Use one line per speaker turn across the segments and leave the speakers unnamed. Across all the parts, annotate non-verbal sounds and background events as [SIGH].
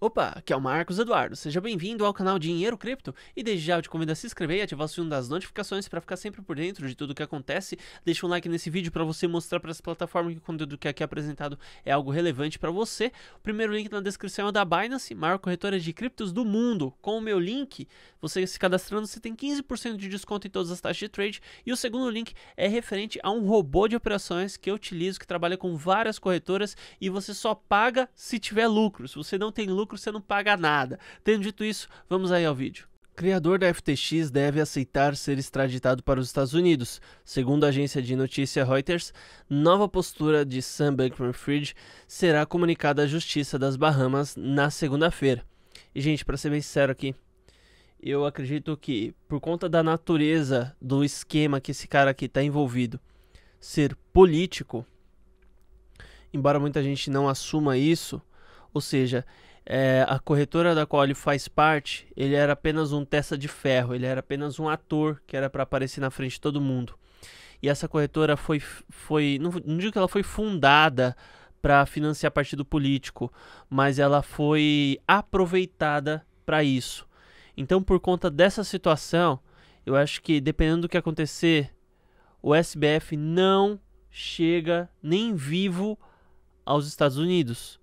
Opa, aqui é o Marcos Eduardo, seja bem-vindo ao canal Dinheiro Cripto e desde já eu te convido a se inscrever e ativar o sino das notificações para ficar sempre por dentro de tudo o que acontece. Deixa um like nesse vídeo para você mostrar para essa plataforma que o conteúdo que aqui é apresentado é algo relevante para você. O primeiro link na descrição é o da Binance, maior corretora de criptos do mundo. Com o meu link, você se cadastrando, você tem 15% de desconto em todas as taxas de trade. E o segundo link é referente a um robô de operações que eu utilizo, que trabalha com várias corretoras e você só paga se tiver lucro. Se você não tem lucro, lucro, você não paga nada. Tendo dito isso, vamos aí ao vídeo. Criador da FTX deve aceitar ser extraditado para os Estados Unidos. Segundo a agência de notícia Reuters, nova postura de Sam Bankman-Fried será comunicada à Justiça das Bahamas na segunda-feira. E gente, para ser bem sincero aqui, eu acredito que por conta da natureza do esquema que esse cara aqui está envolvido, ser político, embora muita gente não assuma isso, ou seja, é, a corretora da qual ele faz parte, ele era apenas um testa de ferro, ele era apenas um ator que era para aparecer na frente de todo mundo. E essa corretora foi, foi não, não digo que ela foi fundada para financiar partido político, mas ela foi aproveitada para isso. Então, por conta dessa situação, eu acho que dependendo do que acontecer, o SBF não chega nem vivo aos Estados Unidos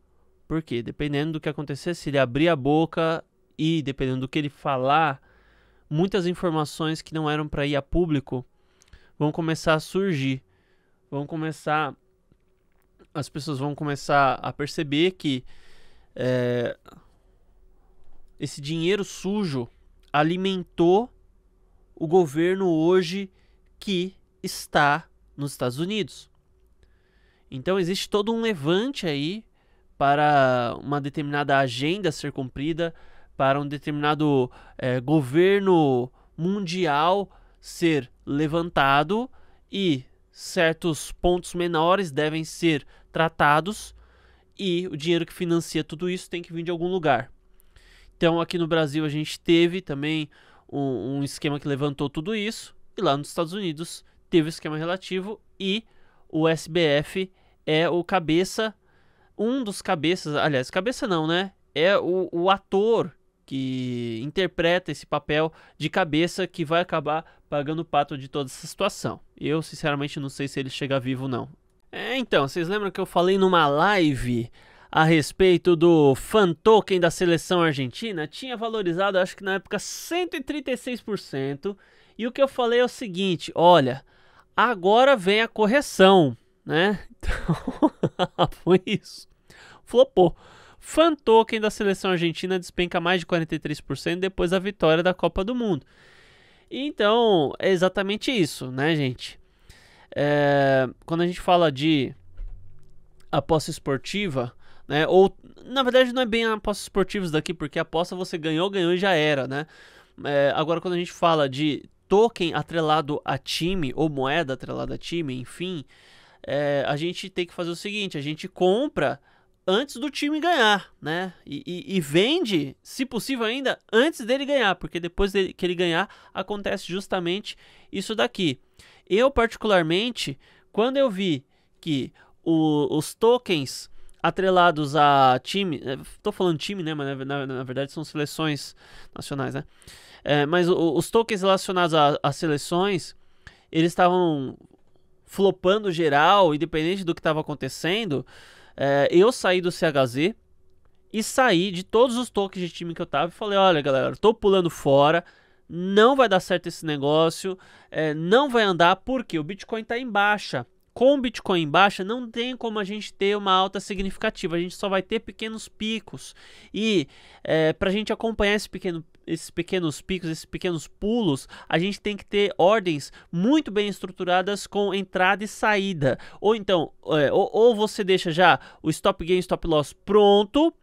porque dependendo do que acontecer, se ele abrir a boca e dependendo do que ele falar, muitas informações que não eram para ir a público vão começar a surgir. Vão começar as pessoas vão começar a perceber que é, esse dinheiro sujo alimentou o governo hoje que está nos Estados Unidos. Então existe todo um levante aí para uma determinada agenda ser cumprida, para um determinado é, governo mundial ser levantado e certos pontos menores devem ser tratados e o dinheiro que financia tudo isso tem que vir de algum lugar. Então aqui no Brasil a gente teve também um, um esquema que levantou tudo isso e lá nos Estados Unidos teve o um esquema relativo e o SBF é o cabeça um dos cabeças, aliás, cabeça não, né? É o, o ator que interpreta esse papel de cabeça que vai acabar pagando o pato de toda essa situação. Eu, sinceramente, não sei se ele chega vivo, ou não. É, então, vocês lembram que eu falei numa live a respeito do fan token da seleção argentina? Tinha valorizado, acho que na época, 136%. E o que eu falei é o seguinte: olha, agora vem a correção né? [LAUGHS] Então, [LAUGHS] foi isso. Flopou. Fan token da seleção argentina despenca mais de 43% depois da vitória da Copa do Mundo. Então, é exatamente isso, né, gente? É, quando a gente fala de aposta esportiva, né? Ou, na verdade, não é bem apostas esportivas daqui, porque aposta você ganhou, ganhou e já era, né? É, agora, quando a gente fala de token atrelado a time, ou moeda atrelada a time, enfim, é, a gente tem que fazer o seguinte: a gente compra antes do time ganhar, né? E, e, e vende, se possível ainda, antes dele ganhar, porque depois dele, que ele ganhar acontece justamente isso daqui. Eu particularmente, quando eu vi que o, os tokens atrelados a time, estou é, falando time, né? Mas na, na, verdade são seleções nacionais, né? É, mas o, os tokens relacionados às seleções, eles estavam flopando geral, independente do que estava acontecendo, é, eu saí do CHZ e saí de todos os toques de time que eu tava e falei: olha, galera, tô pulando fora. Não vai dar certo esse negócio, é, não vai andar porque o Bitcoin está em baixa com o Bitcoin em baixa, não tem como a gente ter uma alta significativa. A gente só vai ter pequenos picos. E é, para a gente acompanhar esse pequeno esses pequenos picos, esses pequenos pulos, a gente tem que ter ordens muito bem estruturadas com entrada e saída. Ou então, é, ou, ou você deixa já o stop gain, stop loss pronto,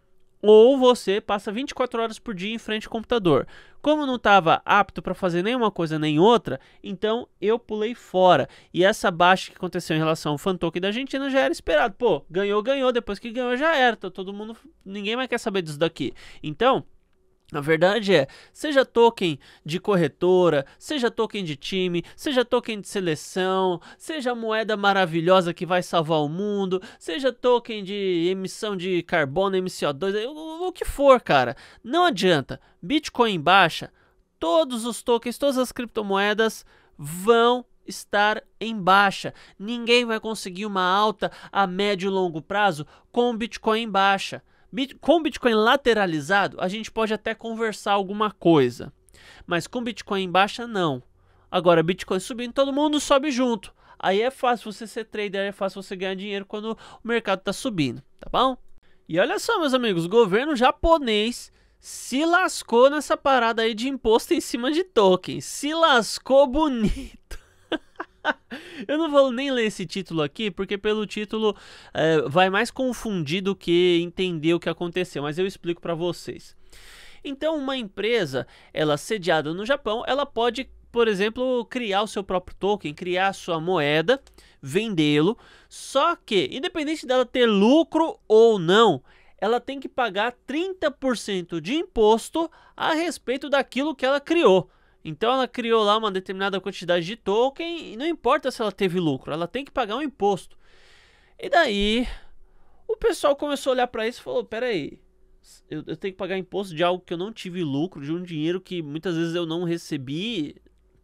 ou você passa 24 horas por dia em frente ao computador. Como não estava apto para fazer nenhuma coisa nem outra, então eu pulei fora. E essa baixa que aconteceu em relação ao Fantoque da Argentina já era esperado. Pô, ganhou, ganhou, depois que ganhou já era. Então, todo mundo, ninguém mais quer saber disso daqui. Então, a verdade é, seja token de corretora, seja token de time, seja token de seleção, seja moeda maravilhosa que vai salvar o mundo, seja token de emissão de carbono, MCO2, é, o, o que for, cara. Não adianta. Bitcoin baixa, todos os tokens, todas as criptomoedas vão estar em baixa. Ninguém vai conseguir uma alta a médio e longo prazo com o Bitcoin em baixa. Com Bitcoin lateralizado, a gente pode até conversar alguma coisa. Mas com Bitcoin em baixa, não. Agora, Bitcoin subindo, todo mundo sobe junto. Aí é fácil você ser trader, é fácil você ganhar dinheiro quando o mercado está subindo, tá bom? E olha só, meus amigos, o governo japonês se lascou nessa parada aí de imposto em cima de tokens. Se lascou bonito. [LAUGHS] Eu não vou nem ler esse título aqui, porque pelo título é, vai mais confundir do que entender o que aconteceu, mas eu explico para vocês. Então, uma empresa, ela sediada no Japão, ela pode, por exemplo, criar o seu próprio token, criar a sua moeda, vendê-lo, só que, independente dela ter lucro ou não, ela tem que pagar 30% de imposto a respeito daquilo que ela criou. Então ela criou lá uma determinada quantidade de token e não importa se ela teve lucro, ela tem que pagar um imposto. E daí o pessoal começou a olhar para isso e falou: peraí, eu, eu tenho que pagar imposto de algo que eu não tive lucro, de um dinheiro que muitas vezes eu não recebi.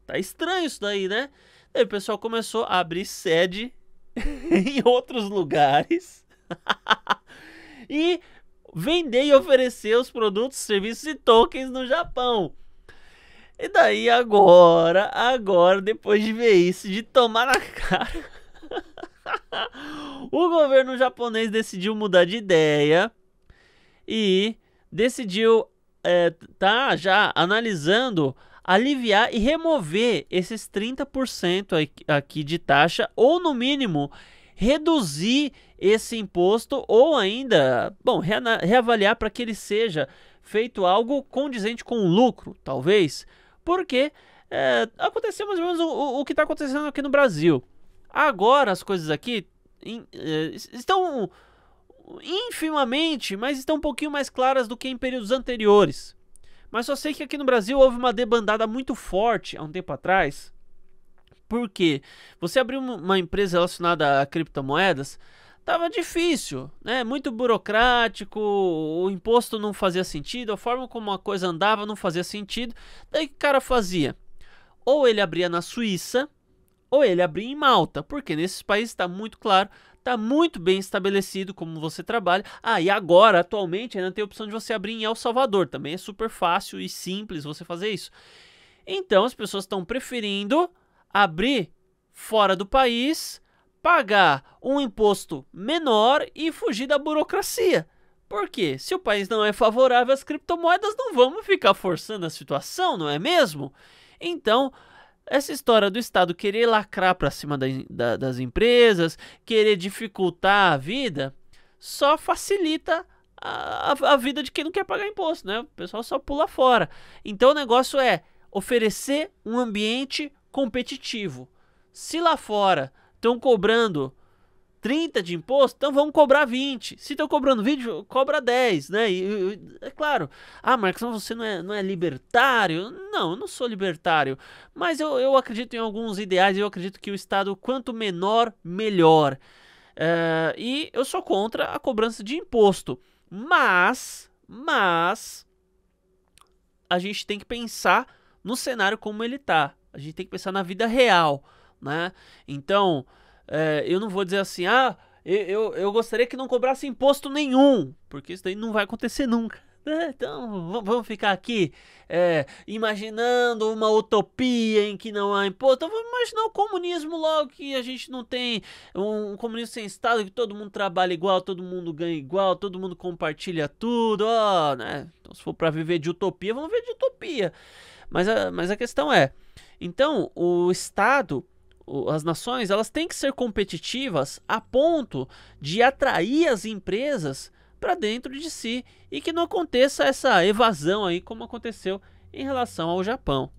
Tá estranho isso daí, né? Daí o pessoal começou a abrir sede [LAUGHS] em outros lugares [LAUGHS] e vender e oferecer os produtos, serviços e tokens no Japão. E daí agora, agora, depois de ver isso, de tomar na cara, [LAUGHS] o governo japonês decidiu mudar de ideia e decidiu é, tá já analisando aliviar e remover esses 30% aqui de taxa ou no mínimo reduzir esse imposto ou ainda, bom, reavaliar para que ele seja feito algo condizente com o lucro, talvez porque é, aconteceu mais ou menos o, o que está acontecendo aqui no Brasil. Agora as coisas aqui in, é, estão infimamente, mas estão um pouquinho mais claras do que em períodos anteriores. Mas só sei que aqui no Brasil houve uma debandada muito forte há um tempo atrás. Porque você abriu uma empresa relacionada a criptomoedas, tava difícil, né? Muito burocrático, o imposto não fazia sentido, a forma como a coisa andava não fazia sentido. Daí o cara fazia? Ou ele abria na Suíça, ou ele abria em Malta, porque nesses países está muito claro, está muito bem estabelecido como você trabalha. Ah, e agora, atualmente, ainda tem a opção de você abrir em El Salvador, também é super fácil e simples você fazer isso. Então as pessoas estão preferindo abrir fora do país pagar um imposto menor e fugir da burocracia. Porque se o país não é favorável às criptomoedas, não vamos ficar forçando a situação, não é mesmo? Então, essa história do Estado querer lacrar para cima da, da, das empresas, querer dificultar a vida, só facilita a, a, a vida de quem não quer pagar imposto, né? O pessoal só pula fora. Então o negócio é oferecer um ambiente competitivo. Se lá fora estão cobrando 30 de imposto, então vamos cobrar 20. Se estão cobrando 20, cobra 10, né? E, e, é claro. Ah, Marcos, você não é, não é libertário? Não, eu não sou libertário. Mas eu, eu acredito em alguns ideais, eu acredito que o Estado, quanto menor, melhor. É, e eu sou contra a cobrança de imposto. Mas, mas, a gente tem que pensar no cenário como ele tá. A gente tem que pensar na vida real né? Então, é, eu não vou dizer assim, ah, eu, eu gostaria que não cobrasse imposto nenhum, porque isso daí não vai acontecer nunca. [LAUGHS] Né? Então vamos ficar aqui é, imaginando uma utopia em que não há imposto. Então, vamos imaginar o comunismo logo que a gente não tem um, um comunismo sem Estado, que todo mundo trabalha igual, todo mundo ganha igual, todo mundo compartilha tudo. né? Então, se for para viver de utopia, vamos viver de utopia. Mas a, mas a questão é: então o Estado as nações elas têm que ser competitivas a ponto de atrair as empresas para dentro de si e que não aconteça essa evasão aí como aconteceu em relação ao Japão.